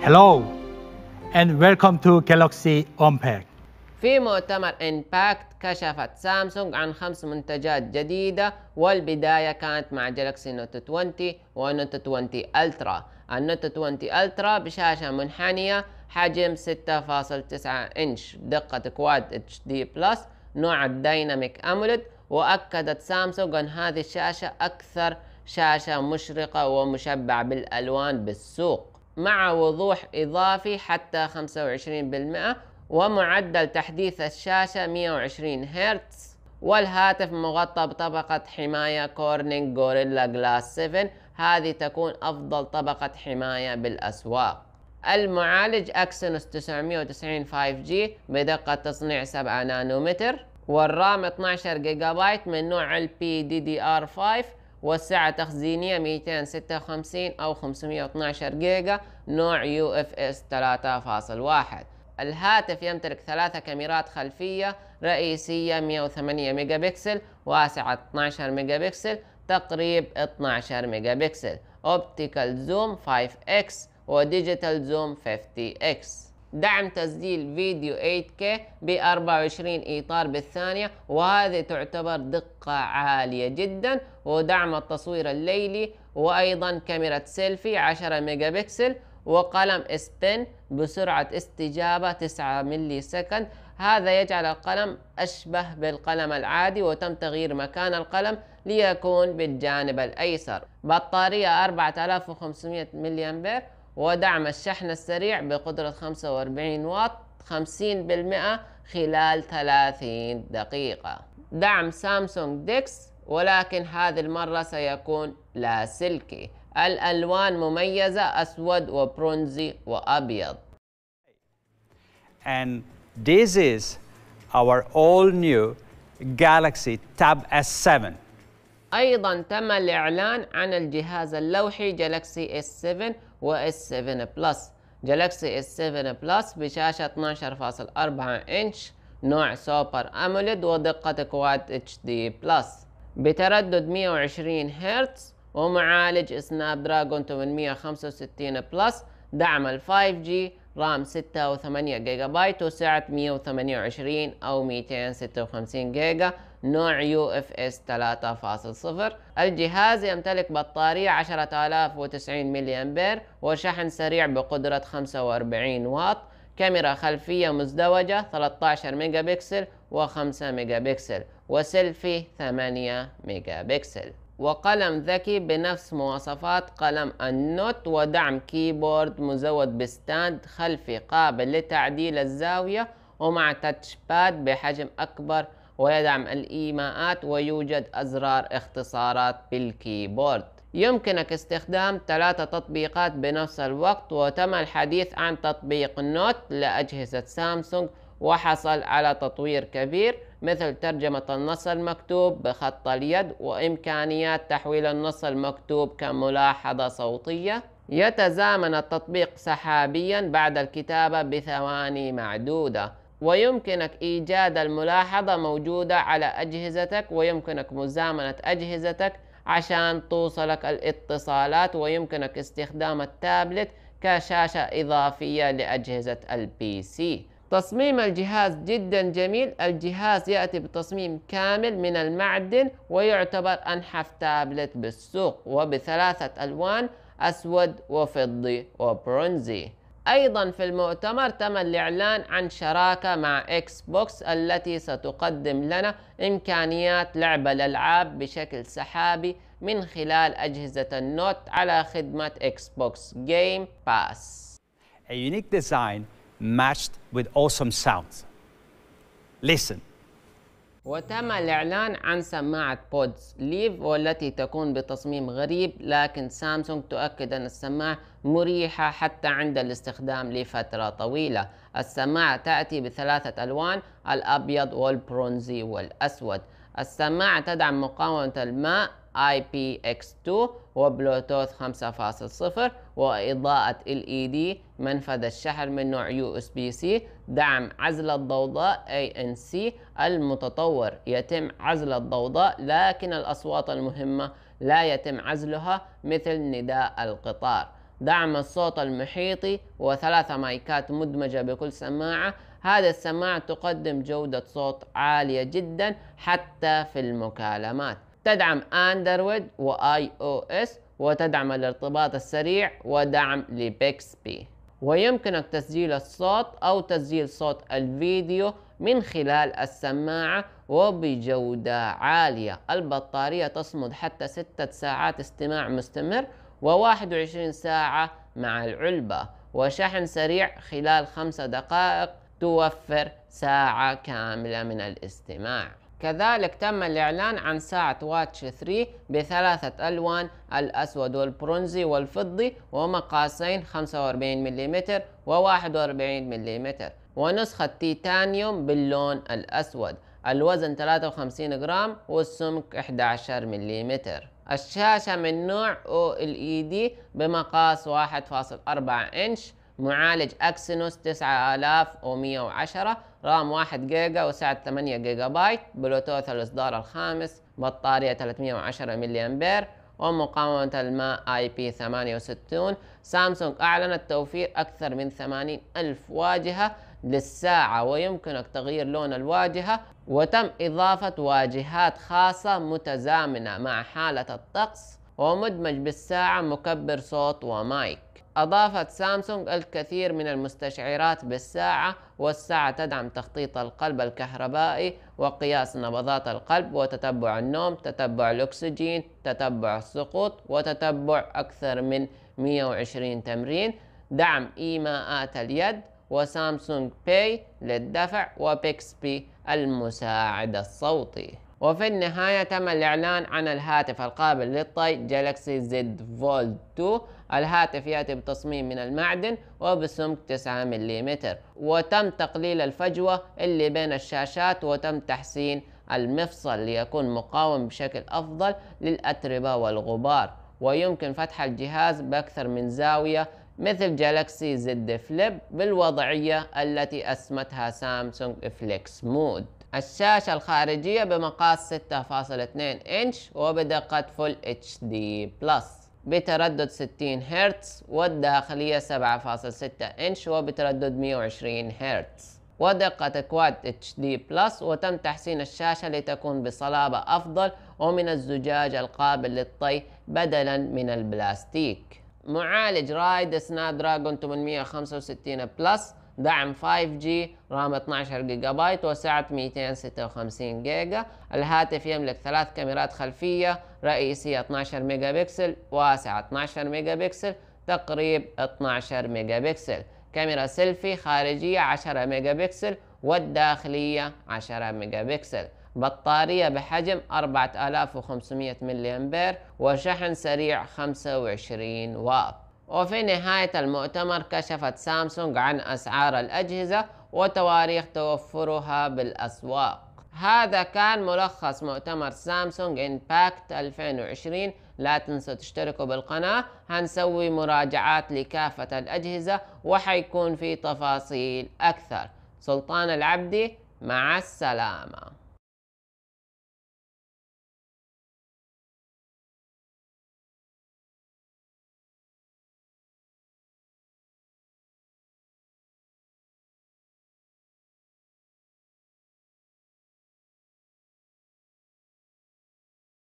Hello, and welcome to Galaxy Unpacked. في مؤتمر امباكت كشفت سامسونج عن خمس منتجات جديدة والبداية كانت مع جالكسي نوت 20 ونوت 20 الترا النوت 20 الترا بشاشة منحنية حجم 6.9 انش دقة كواد اتش دي بلس نوع الديناميك امولد واكدت سامسونج ان هذه الشاشة اكثر شاشة مشرقة ومشبعة بالالوان بالسوق مع وضوح اضافي حتى 25% ومعدل تحديث الشاشة 120 هرتز والهاتف مغطى بطبقة حماية كورنينج غوريلا جلاس 7 هذه تكون أفضل طبقة حماية بالأسواق المعالج أكسنوس 990 5G بدقة تصنيع 7 نانومتر والرام 12 جيجا بايت من نوع ال PDDR5 والسعة تخزينية 256 أو 512 جيجا نوع UFS 3.1 الهاتف يمتلك ثلاثة كاميرات خلفية رئيسية 108 ميجا بكسل واسعة 12 ميجا بكسل تقريب 12 ميجا بكسل اوبتيكال زوم 5x وديجيتال زوم 50x دعم تسجيل فيديو 8K ب 24 إطار بالثانية وهذه تعتبر دقة عالية جدا ودعم التصوير الليلي وأيضا كاميرا سيلفي 10 ميجا بكسل وقلم سبين بسرعة استجابة 9 ملي سكند هذا يجعل القلم أشبه بالقلم العادي وتم تغيير مكان القلم ليكون بالجانب الأيسر بطارية 4500 ملي أمبير ودعم الشحن السريع بقدرة 45 واط 50% خلال 30 دقيقة دعم سامسونج ديكس ولكن هذه المرة سيكون لاسلكي الألوان مميزة أسود وبرونزي وأبيض. And this is our all new Galaxy Tab S7. أيضا تم الإعلان عن الجهاز اللوحي Galaxy S7 و S7 Plus. Galaxy S7 Plus بشاشة 12.4 إنش نوع سوبر أموليد ودقة كواد HD Plus بتردد 120 هرتز ومعالج سناب دراجون 865 بلس دعم ال 5G رام 6 و8 جيجا بايت وسعة 128 أو 256 جيجا نوع يو اف اس 3.0 الجهاز يمتلك بطارية 10090 ملي أمبير وشحن سريع بقدرة 45 واط كاميرا خلفية مزدوجة 13 ميجا بكسل و5 ميجا بكسل وسيلفي 8 ميجا بكسل وقلم ذكي بنفس مواصفات قلم النوت ودعم كيبورد مزود بستاند خلفي قابل لتعديل الزاوية ومع تاتش باد بحجم أكبر ويدعم الإيماءات ويوجد أزرار اختصارات بالكيبورد يمكنك استخدام ثلاثة تطبيقات بنفس الوقت وتم الحديث عن تطبيق النوت لأجهزة سامسونج وحصل على تطوير كبير مثل ترجمة النص المكتوب بخط اليد وإمكانيات تحويل النص المكتوب كملاحظة صوتية يتزامن التطبيق سحابيا بعد الكتابة بثواني معدودة ويمكنك إيجاد الملاحظة موجودة على أجهزتك ويمكنك مزامنة أجهزتك عشان توصلك الاتصالات ويمكنك استخدام التابلت كشاشة إضافية لأجهزة البي سي تصميم الجهاز جدا جميل الجهاز يأتي بتصميم كامل من المعدن ويعتبر أنحف تابلت بالسوق وبثلاثة ألوان أسود وفضي وبرونزي أيضا في المؤتمر تم الإعلان عن شراكة مع إكس بوكس التي ستقدم لنا إمكانيات لعب الألعاب بشكل سحابي من خلال أجهزة النوت على خدمة إكس بوكس جيم باس. A unique design matched with awesome sounds. Listen. وتم الإعلان عن سماعة بودز ليف والتي تكون بتصميم غريب لكن سامسونج تؤكد أن السماعة مريحة حتى عند الاستخدام لفترة طويلة السماعة تأتي بثلاثة ألوان الأبيض والبرونزي والأسود السماعة تدعم مقاومة الماء IPX2 وبلوتوث 5.0 وإضاءة LED منفذ الشحن من نوع USB-C دعم عزل الضوضاء ANC المتطور يتم عزل الضوضاء لكن الأصوات المهمة لا يتم عزلها مثل نداء القطار دعم الصوت المحيطي وثلاثة مايكات مدمجة بكل سماعة هذا السماعة تقدم جودة صوت عالية جدا حتى في المكالمات تدعم اندرويد واي او اس وتدعم الارتباط السريع ودعم لبيكس بي ويمكنك تسجيل الصوت او تسجيل صوت الفيديو من خلال السماعة وبجودة عالية البطارية تصمد حتى ستة ساعات استماع مستمر و21 ساعة مع العلبة وشحن سريع خلال خمس دقائق توفر ساعة كاملة من الاستماع كذلك تم الإعلان عن ساعة واتش 3 بثلاثة ألوان الأسود والبرونزي والفضي ومقاسين 45 ملم و41 ملم ونسخة تيتانيوم باللون الأسود الوزن 53 جرام والسمك 11 ملم الشاشة من نوع OLED بمقاس 1.4 إنش معالج أكسينوس 9110 رام 1 جيجا وسعة 8 جيجا بايت بلوتوث الإصدار الخامس بطارية 310 ملي أمبير ومقاومة الماء اي بي 68 سامسونج أعلنت توفير أكثر من 80 ألف واجهة للساعة ويمكنك تغيير لون الواجهة وتم إضافة واجهات خاصة متزامنة مع حالة الطقس ومدمج بالساعة مكبر صوت ومايك أضافت سامسونج الكثير من المستشعرات بالساعة والساعة تدعم تخطيط القلب الكهربائي وقياس نبضات القلب وتتبع النوم تتبع الأكسجين تتبع السقوط وتتبع أكثر من 120 تمرين دعم إيماءات اليد وسامسونج باي للدفع وبيكس بي المساعد الصوتي وفي النهاية تم الإعلان عن الهاتف القابل للطي جالكسي زد فولد 2 الهاتف يأتي بتصميم من المعدن وبسمك 9 ملم وتم تقليل الفجوة اللي بين الشاشات وتم تحسين المفصل ليكون مقاوم بشكل أفضل للأتربة والغبار ويمكن فتح الجهاز بأكثر من زاوية مثل جالكسي زد فليب بالوضعية التي أسمتها سامسونج فليكس مود الشاشة الخارجية بمقاس 6.2 إنش وبدقة فول اتش دي بلس بتردد 60 هرتز والداخلية 7.6 إنش وبتردد 120 هرتز ودقة كواد اتش دي بلس وتم تحسين الشاشة لتكون بصلابة أفضل ومن الزجاج القابل للطي بدلا من البلاستيك معالج رايد سناب دراجون 865 بلس دعم 5G رام 12 جيجا بايت وسعة 256 جيجا الهاتف يملك ثلاث كاميرات خلفية رئيسية 12 ميجا بكسل واسعة 12 ميجا بكسل تقريب 12 ميجا بكسل كاميرا سيلفي خارجية 10 ميجا بكسل والداخلية 10 ميجا بكسل بطارية بحجم 4500 ملي أمبير وشحن سريع 25 واط وفي نهاية المؤتمر كشفت سامسونج عن أسعار الأجهزة وتواريخ توفرها بالأسواق هذا كان ملخص مؤتمر سامسونج امباكت 2020 لا تنسوا تشتركوا بالقناة هنسوي مراجعات لكافة الأجهزة وحيكون في تفاصيل أكثر سلطان العبدي مع السلامة